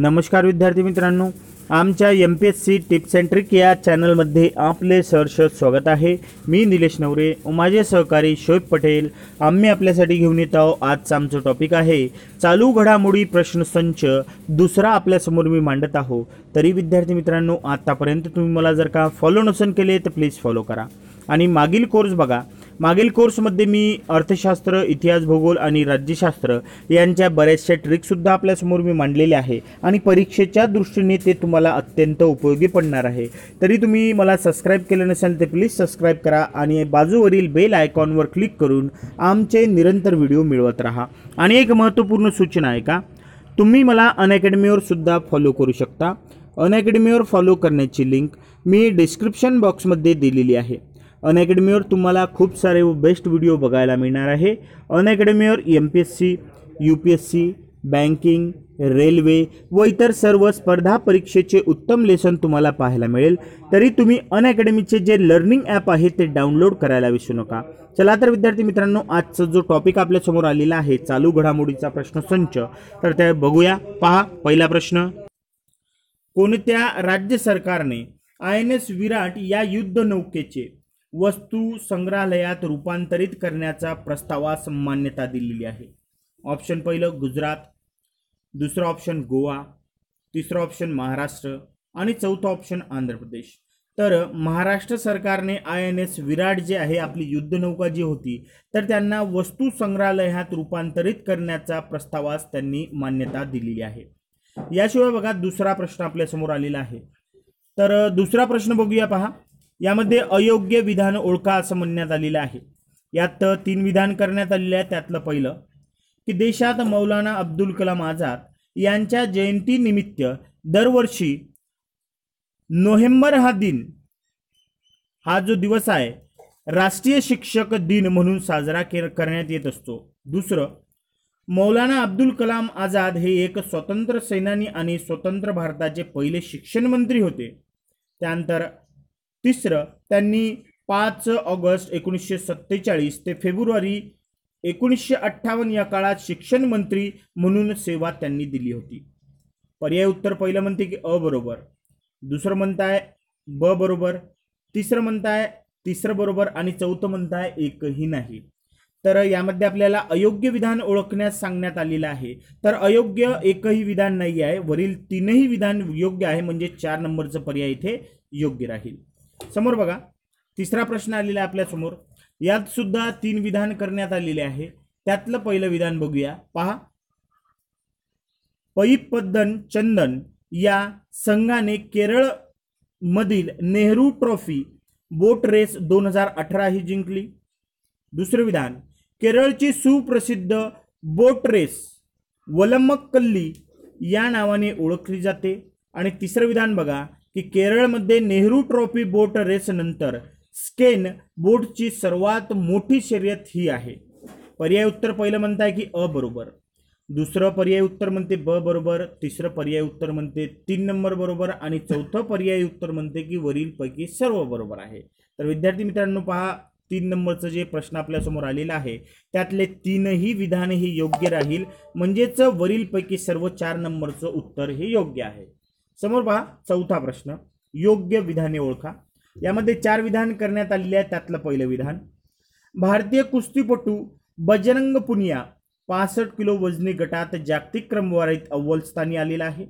नमस्कार विद्यार्थी मित्रांनो आमच्या एम पी एस सी टिप्सेंट्रिक या चॅनलमध्ये आपले सहर्ष स्वागत आहे मी निलेश नवरे माझे सहकारी शोएब पटेल आम्ही आपल्यासाठी घेऊन येत आहोत आजचा आमचं टॉपिक आहे चालू घडामोडी प्रश्नसंच दुसरा आपल्यासमोर मी मांडत आहो तरी विद्यार्थी मित्रांनो आत्तापर्यंत तुम्ही मला जर का फॉलो नसन केले तर प्लीज फॉलो करा आणि मागील कोर्स बघा मागील कोर्समध्ये मी अर्थशास्त्र इतिहास भूगोल आणि राज्यशास्त्र यांच्या बऱ्याचशा ट्रिकसुद्धा आपल्यासमोर मी मांडलेले आहे आणि परीक्षेच्या दृष्टीने ते तुम्हाला अत्यंत उपयोगी पडणार आहे तरी तुम्ही मला सबस्क्राईब केलं नसेल तर प्लीज सबस्क्राईब करा आणि बाजूवरील बेल आयकॉनवर क्लिक करून आमचे निरंतर व्हिडिओ मिळवत राहा आणि एक महत्त्वपूर्ण सूचना आहे का तुम्ही मला अनअकॅडमीवरसुद्धा फॉलो करू शकता अनअकॅडमीवर फॉलो करण्याची लिंक मी डिस्क्रिप्शन बॉक्समध्ये दिलेली आहे अनअकॅडमीवर तुम्हाला खूप सारे बेस्ट व्हिडिओ बघायला मिळणार आहे अनअकॅडमीवर M P S C U P S C banking railway व इतर सर्व स्पर्धा परीक्षेचे उत्तम लेसन तुम्हाला पाहायला मिळेल तरी तुम्ही अनअकॅडमीचे जे लर्निंग ॲप आहे ते डाउनलोड करायला विसरू नका चला तर विद्यार्थी मित्रांनो आजचा जो टॉपिक आपल्यासमोर आलेला आहे चालू घडामोडीचा प्रश्न संच तर त्या बघूया पहा पहिला प्रश्न कोणत्या राज्य सरकारने आय एन एस विराट या युद्ध नौकेचे वस्तू संग्रहालयात रूपांतरित करण्याचा प्रस्तावास मान्यता दिलेली आहे ऑप्शन पहिलं गुजरात दुसरा ऑप्शन गोवा तिसरा ऑप्शन महाराष्ट्र आणि चौथा ऑप्शन आंध्र प्रदेश तर महाराष्ट्र सरकारने आय एन एस विराट जे आहे आपली युद्धनौका जी होती तर त्यांना वस्तू संग्रहालयात रूपांतरित करण्याचा प्रस्तावास त्यांनी मान्यता दिलेली आहे याशिवाय बघा दुसरा प्रश्न आपल्यासमोर आलेला आहे तर दुसरा प्रश्न बघूया पहा यामध्ये अयोग्य विधान ओळखा असं म्हणण्यात आलेलं आहे यात तीन विधान करण्यात आलेलं आहे त्यातलं पहिलं की देशात मौलाना अब्दुल कलाम आझाद यांच्या जयंतीनिमित्त दरवर्षी नोव्हेंबर हा दिन हा जो दिवस आहे राष्ट्रीय शिक्षक दिन म्हणून साजरा के करण्यात येत असतो दुसरं मौलाना अब्दुल कलाम आझाद हे एक स्वतंत्र सैनानी आणि स्वतंत्र भारताचे पहिले शिक्षण मंत्री होते त्यानंतर तिसरं त्यांनी पाच ऑगस्ट एकोणीसशे सत्तेचाळीस ते फेब्रुवारी एकोणीसशे अठ्ठावन्न या काळात शिक्षण मंत्री म्हणून सेवा त्यांनी दिली होती पर्याय उत्तर पहिलं म्हणते की अ बरोबर दुसरं म्हणताय ब बरोबर तिसरं म्हणताय तिसरं बरोबर आणि चौथं म्हणताय एकही नाही तर यामध्ये आपल्याला अयोग्य विधान ओळखण्यास सांगण्यात आलेलं आहे तर अयोग्य एकही विधान नाही आहे वरील तीनही विधान योग्य आहे म्हणजे चार नंबरचं पर्याय इथे योग्य राहील समोर बघा तिसरा प्रश्न आलेला आहे आपल्यासमोर यात सुद्धा तीन विधान करण्यात आलेले आहे त्यातलं पहिलं विधान बघूया पहा पैपद्दन चंदन या संघाने केरळमधील नेहरू ट्रॉफी बोट रेस दोन हजार अठरा ही जिंकली दुसरं विधान केरळची सुप्रसिद्ध बोट रेस वलमक्कल्ली या नावाने ओळखली जाते आणि तिसरं विधान बघा की केरळमध्ये नेहरू ट्रॉफी बोट रेसनंतर स्केन बोटची सर्वात मोठी शर्यत ही आहे पर्याय उत्तर पहिलं म्हणताय की अ बरोबर दुसरं पर्याय उत्तर म्हणते ब बरोबर तिसरं पर्याय उत्तर म्हणते तीन नंबर बरोबर आणि चौथं पर्याय उत्तर म्हणते की वरीलपैकी सर्व बरोबर आहे तर विद्यार्थी मित्रांनो पहा तीन नंबरचं जे प्रश्न आपल्यासमोर आलेला आहे त्यातले तीनही विधान हे योग्य राहील म्हणजेच वरीलपैकी सर्व चार नंबरचं उत्तर हे योग्य आहे समोर पहा चौथा प्रश्न योग्य विधाने ओळखा यामध्ये चार विधान करण्यात आलेले आहे त्यातलं पहिलं विधान भारतीय कुस्तीपटू बजरंग पुनिया पासष्ट किलो वजनी गटात जागतिक क्रमवारीत अव्वल स्थानी आलेला आहे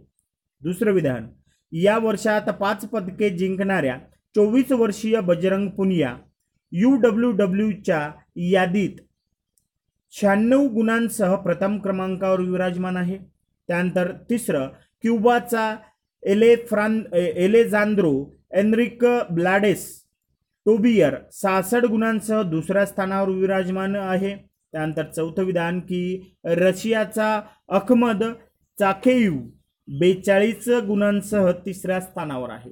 दुसरं विधान या वर्षात पाच पदके जिंकणाऱ्या चोवीस वर्षीय बजरंग पुनिया यू डब्ल्यू डब्ल्यूच्या यादीत शहाण्णव गुणांसह प्रथम क्रमांकावर विराजमान आहे त्यानंतर तिसरं क्युबाचा फ्रान एलेझांद्रो एनरिक ब्लाडेस टोबियर सहासठ गुणांसह दुसऱ्या स्थानावर विराजमान आहे त्यानंतर चौथं विधान की रशियाचा अखमद चाखेयू बेचाळीस गुणांसह तिसऱ्या स्थानावर आहे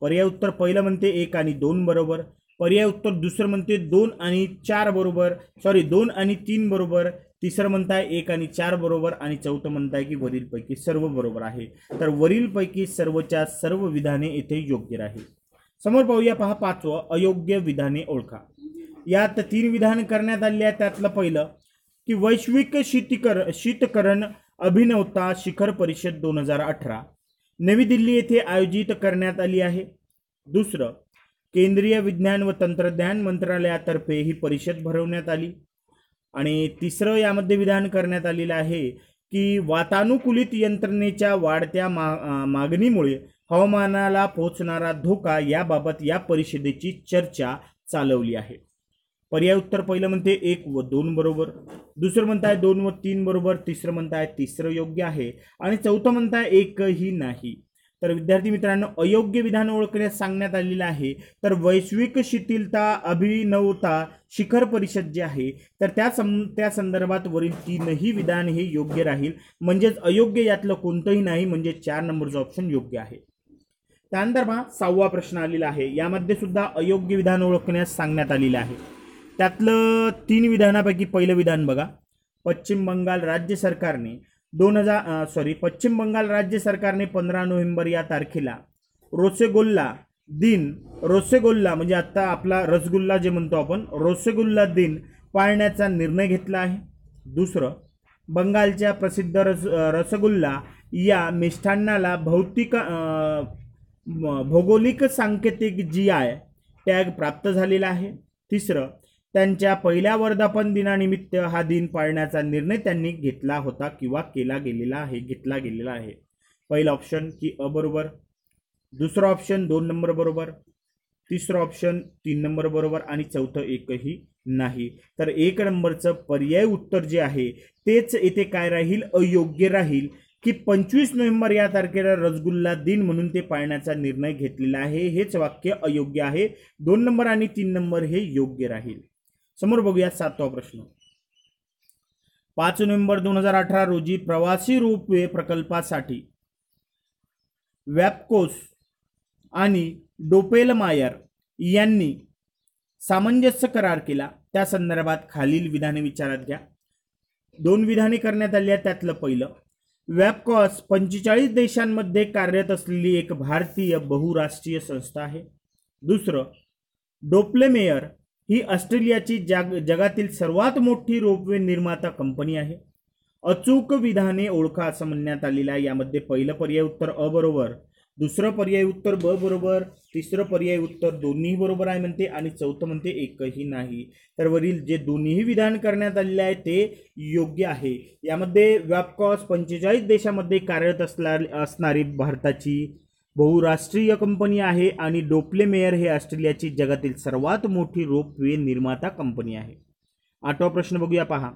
पर्याय उत्तर पहिलं म्हणते एक आणि दोन बरोबर पर्याय उत्तर दुसरं म्हणते दोन आणि चार बरोबर सॉरी दोन आणि तीन बरोबर तिसरं म्हणताय एक आणि चार बरोबर आणि चौथं म्हणताय की वरीलपैकी सर्व बरोबर आहे तर वरीलपैकी सर्वच्या सर्व विधाने येथे योग्य राहील समोर पाहूया पहा पाचवं अयोग्य विधाने ओळखा यात तीन विधान करण्यात आले आहेत त्यातलं पहिलं की वैश्विक शीतकर शीतकरण अभिनवता शिखर परिषद दोन हजार अठरा नवी दिल्ली येथे आयोजित करण्यात आली आहे दुसरं केंद्रीय विज्ञान व तंत्रज्ञान मंत्रालयातर्फे ही परिषद भरवण्यात आली आणि तिसरं यामध्ये विधान करण्यात आलेलं आहे की वातानुकूलित यंत्रणेच्या वाढत्या मा मागणीमुळे हवामानाला पोहोचणारा धोका याबाबत या, या परिषदेची चर्चा चालवली आहे पर्याय उत्तर पहिलं म्हणते एक व दोन बरोबर दुसरं म्हणताय दोन व तीन बरोबर तिसरं म्हणताय तिसरं योग्य आहे आणि चौथं म्हणताय एकही नाही तर विद्यार्थी मित्रांनो अयोग्य विधान ओळखण्यास सांगण्यात आलेलं आहे तर वैश्विक शिथिलता अभिनवता शिखर परिषद जे आहे तर त्या सं त्या संदर्भात वरील तीनही विधान हे योग्य राहील म्हणजेच अयोग्य यातलं कोणतंही नाही म्हणजे चार नंबरचं ऑप्शन योग्य आहे त्यानंतर मग सहावा प्रश्न आलेला आहे यामध्ये सुद्धा अयोग्य विधान ओळखण्यास सांगण्यात आलेलं आहे त्यातलं तीन विधानापैकी पहिलं विधान बघा पश्चिम बंगाल राज्य सरकारने दोन हजार सॉरी पश्चिम बंगाल राज्य सरकारने पंधरा नोव्हेंबर या तारखेला रोसेगुल्ला दिन रोसेगोल्ला म्हणजे आत्ता आपला रसगुल्ला जे म्हणतो आपण रोसेगुल्ला दिन पाळण्याचा निर्णय घेतला आहे दुसरं बंगालच्या प्रसिद्ध रस रसगुल्ला या मिष्ठान्नाला भौतिक भौगोलिक सांकेतिक जी आय टॅग प्राप्त झालेला आहे तिसरं त्यांच्या पहिल्या वर्धापन दिनानिमित्त हा दिन पाळण्याचा निर्णय त्यांनी घेतला होता किंवा केला गेलेला आहे घेतला गेलेला आहे पहिला ऑप्शन की अ बरोबर दुसरा ऑप्शन दोन नंबर बरोबर तिसरं ऑप्शन तीन नंबर बरोबर आणि चौथं एकही नाही तर एक नंबरचं पर्याय उत्तर जे आहे तेच येथे काय राहील अयोग्य राहील की पंचवीस नोव्हेंबर या तारखेला रसगुल्ला दिन म्हणून ते पाळण्याचा निर्णय घेतलेला आहे हेच वाक्य अयोग्य आहे दोन नंबर आणि तीन नंबर हे योग्य राहील समोर बघूयात सातवा प्रश्न पाच नोव्हेंबर दोन हजार अठरा रोजी प्रवासी रोपवे प्रकल्पासाठी वॅपकोस आणि डोपेलमायर यांनी सामंजस्य करार केला त्या संदर्भात खालील विधाने विचारात घ्या दोन विधाने करण्यात आली आहेत त्यातलं पहिलं वॅपकॉस पंचेचाळीस देशांमध्ये कार्यरत असलेली एक भारतीय बहुराष्ट्रीय संस्था आहे दुसरं डोप्लेमेयर ही ऑस्ट्रेलियाची जाग जगातील सर्वात मोठी रोपवे निर्माता कंपनी आहे अचूक विधाने ओळखा असं म्हणण्यात आलेलं आहे यामध्ये पहिलं पर्याय उत्तर अ बरोबर दुसरं पर्याय उत्तर ब बरोबर तिसरं पर्याय उत्तर दोन्ही बरोबर आहे म्हणते आणि चौथं म्हणते एकही नाही तर वरील जे दोन्हीही विधान करण्यात आलेले आहे ते योग्य आहे यामध्ये व्यापकॉस पंचेचाळीस देशामध्ये कार्यरत असणार असणारी भारताची बहुराष्ट्रीय कंपनी आहे आणि डोपले मेयर हे ऑस्ट्रेलियाची जगातील सर्वात मोठी रोपवे निर्माता कंपनी आहे आठवा प्रश्न बघूया पहा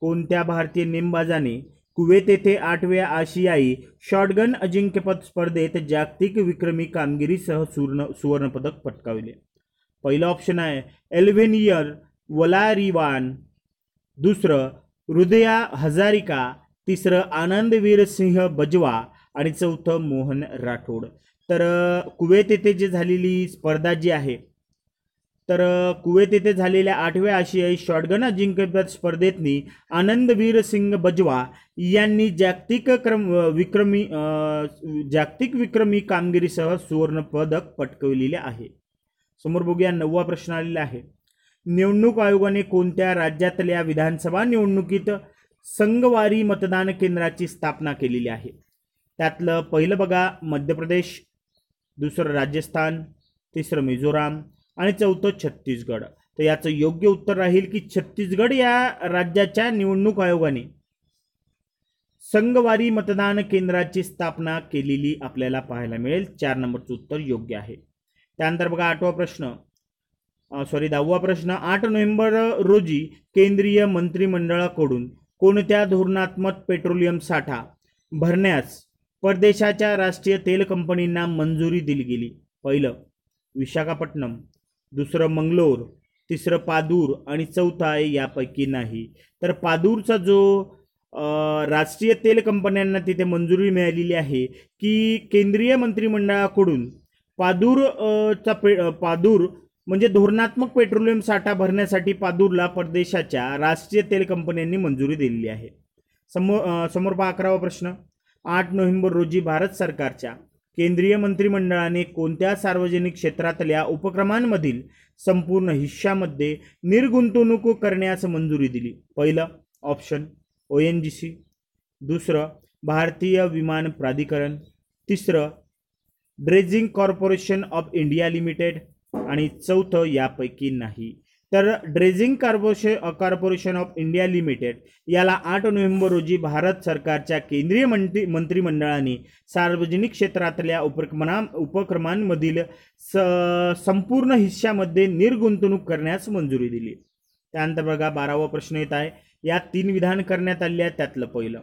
कोणत्या भारतीय नेमबाजाने कुवेत येथे आठव्या आशियाई शॉटगन अजिंक्यपद स्पर्धेत जागतिक विक्रमी कामगिरीसह सुवर्ण सुवर्णपदक पटकाविले पहिलं ऑप्शन आहे एल्व्हेनियर वलारिवान दुसरं हृदया हजारिका तिसरं आनंदवीर सिंह बजवा आणि चौथं मोहन राठोड तर कुवेत येथे जे झालेली स्पर्धा जी आहे तर कुवेत येथे झालेल्या आठव्या आशियाई शॉटगन अजिंक्यपद स्पर्धेतनी आनंदवीर सिंग बजवा यांनी जागतिक क्रम विक्रमी जागतिक विक्रमी कामगिरीसह सुवर्ण पदक पटकविलेले आहे समोर बघूया नववा प्रश्न आलेला आहे निवडणूक आयोगाने कोणत्या राज्यातल्या विधानसभा निवडणुकीत संगवारी मतदान केंद्राची स्थापना केलेली आहे त्यातलं पहिलं बघा मध्य प्रदेश दुसरं राजस्थान तिसरं मिझोराम आणि चौथं छत्तीसगड तर याचं योग्य उत्तर राहील की छत्तीसगड या राज्याच्या निवडणूक आयोगाने संघवारी मतदान केंद्राची स्थापना केलेली आपल्याला पाहायला मिळेल चार नंबरचं उत्तर योग्य आहे त्यानंतर बघा आठवा प्रश्न सॉरी दहावा प्रश्न आठ नोव्हेंबर रोजी केंद्रीय मंत्रिमंडळाकडून कोणत्या धोरणात्मक पेट्रोलियम साठा भरण्यास परदेशाच्या राष्ट्रीय तेल कंपनींना मंजुरी दिली गेली पहिलं विशाखापट्टणम दुसरं मंगलोर तिसरं पादूर आणि चौथा आहे यापैकी नाही तर पादूरचा जो राष्ट्रीय तेल कंपन्यांना तिथे मंजुरी मिळालेली आहे की केंद्रीय मंत्रिमंडळाकडून पादूर चा पे पादूर म्हणजे धोरणात्मक पेट्रोलियम साठा भरण्यासाठी पादूरला परदेशाच्या राष्ट्रीय तेल कंपन्यांनी मंजुरी दिलेली आहे समोर समोर पहा अकरावा प्रश्न आठ नोव्हेंबर रोजी भारत सरकारच्या केंद्रीय मंत्रिमंडळाने कोणत्या सार्वजनिक क्षेत्रातल्या उपक्रमांमधील संपूर्ण हिश्शामध्ये निर्गुंतवणूक करण्यास मंजुरी दिली पहिलं option O N G C दुसरं भारतीय विमान प्राधिकरण तिसरं dredging corporation of India limited आणि चौथं यापैकी नाही तर ड्रेझिंग कार्बोशे कॉर्पोरेशन ऑफ इंडिया लिमिटेड याला आठ नोव्हेंबर रोजी भारत सरकारच्या केंद्रीय मंत्री मंत्रिमंडळाने सार्वजनिक क्षेत्रातल्या उपक्रमा उपक्रमांमधील स संपूर्ण हिस्श्यामध्ये निर्गुंतवणूक करण्यास मंजुरी दिली त्यानंतर बघा बारावा प्रश्न येत आहे या तीन विधान करण्यात आले आहेत त्यातलं पहिलं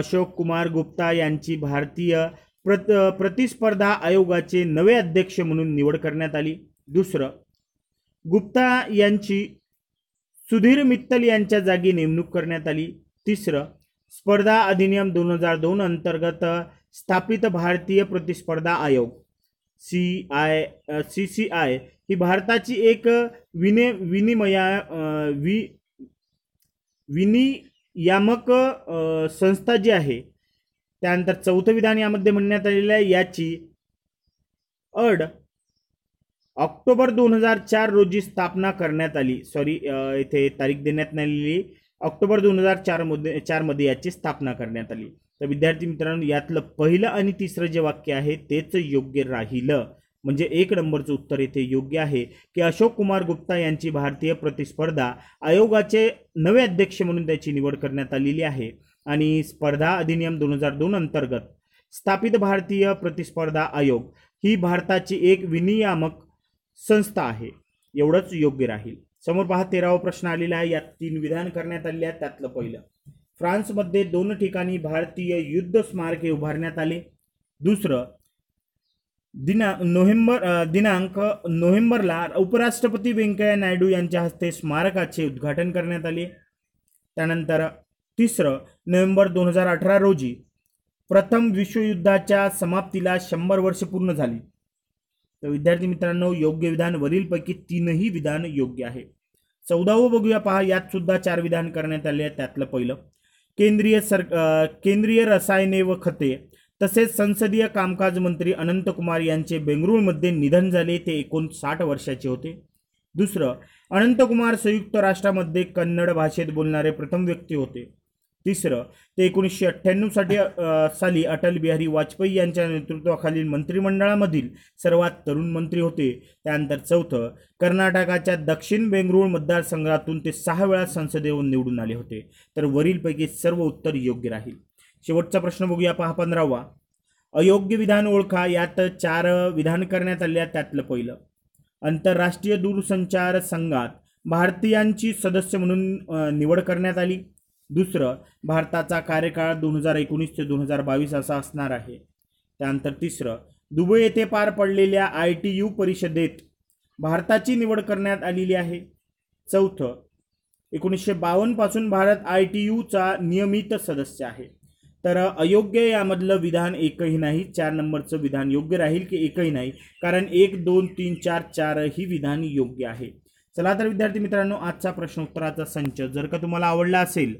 अशोक कुमार गुप्ता यांची भारतीय प्रत प्रतिस्पर्धा आयोगाचे नवे अध्यक्ष म्हणून निवड करण्यात आली दुसरं गुप्ता यांची सुधीर मित्तल यांच्या जागी नेमणूक करण्यात आली तिसरं स्पर्धा अधिनियम दोन हजार दोन अंतर्गत स्थापित भारतीय प्रतिस्पर्धा आयोग C I C C I ही भारताची एक विने विनिमया वि विनियामक संस्था जी आहे त्यानंतर चौथं विधान यामध्ये म्हणण्यात आलेलं आहे याची अड ऑक्टोबर दोन हजार चार रोजी स्थापना करण्यात आली सॉरी इथे तारीख देण्यात आलेली ऑक्टोबर दोन हजार चारमध्ये चारमध्ये याची स्थापना करण्यात आली तर विद्यार्थी मित्रांनो यातलं पहिलं आणि तिसरं जे वाक्य आहे तेच योग्य राहिलं म्हणजे एक नंबरचं उत्तर येथे योग्य आहे की अशोक कुमार गुप्ता यांची भारतीय प्रतिस्पर्धा आयोगाचे नवे अध्यक्ष म्हणून त्याची निवड करण्यात आलेली आहे आणि स्पर्धा अधिनियम दोन हजार दोन अंतर्गत स्थापित भारतीय प्रतिस्पर्धा आयोग ही भारताची एक विनियामक संस्था आहे एवढंच योग्य राहील समोर पहा तेरावा प्रश्न आलेला आहे यात तीन विधान करण्यात आले आहेत त्यातलं पहिलं फ्रान्समध्ये दोन ठिकाणी भारतीय युद्ध स्मारके उभारण्यात आले दुसरं दिना नोव्हेंबर दिनांक नोव्हेंबरला उपराष्ट्रपती व्यंकय्या नायडू यांच्या हस्ते स्मारकाचे उद्घाटन करण्यात आले त्यानंतर तिसरं नोव्हेंबर दोन हजार अठरा रोजी प्रथम विश्वयुद्धाच्या समाप्तीला शंभर वर्ष पूर्ण झाली विद्यार्थी मित्रांनो योग्य विधान वरीलपैकी तीनही विधान योग्य आहे चौदावं बघूया पहा यात सुद्धा चार विधान करण्यात आले आहेत त्यातलं पहिलं केंद्रीय सर केंद्रीय रसायने व खते तसेच संसदीय कामकाज मंत्री अनंतकुमार यांचे बेंगळुरूमध्ये निधन झाले ते एकोणसाठ वर्षाचे होते दुसरं अनंतकुमार संयुक्त राष्ट्रामध्ये कन्नड भाषेत बोलणारे प्रथम व्यक्ती होते तिसरं ते एकोणीसशे अठ्ठ्याण्णवसाठी साली अटल बिहारी वाजपेयी यांच्या नेतृत्वाखालील मंत्रिमंडळामधील सर्वात तरुण मंत्री होते त्यानंतर चौथं कर्नाटकाच्या दक्षिण बेंगळूर मतदारसंघातून ते सहा वेळा संसदेहून निवडून आले होते तर वरीलपैकी सर्व उत्तर योग्य राहील शेवटचा प्रश्न बघूया पहा पंधरावा अयोग्य विधान ओळखा यात चार विधान करण्यात आले त्यातलं पहिलं आंतरराष्ट्रीय दूरसंचार संघात भारतीयांची सदस्य म्हणून निवड करण्यात आली दुसरं भारताचा कार्यकाळ दोन हजार एकोणीस ते दोन हजार बावीस असा असणार आहे त्यानंतर तिसरं दुबई येथे पार पडलेल्या आय टी यू परिषदेत भारताची निवड करण्यात आलेली आहे चौथं एकोणीसशे बावन्नपासून भारत आय टी यूचा नियमित सदस्य आहे तर अयोग्य यामधलं विधान एकही नाही चार नंबरचं विधान योग्य राहील की एकही नाही कारण एक दोन तीन चार चारही विधान योग्य आहे चला तर विद्यार्थी मित्रांनो आजचा प्रश्नोत्तराचा संच जर का तुम्हाला आवडला असेल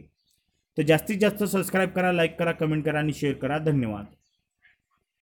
तर जास्तीत जास्त सबस्क्राईब करा लाईक करा कमेंट करा आणि शेअर करा धन्यवाद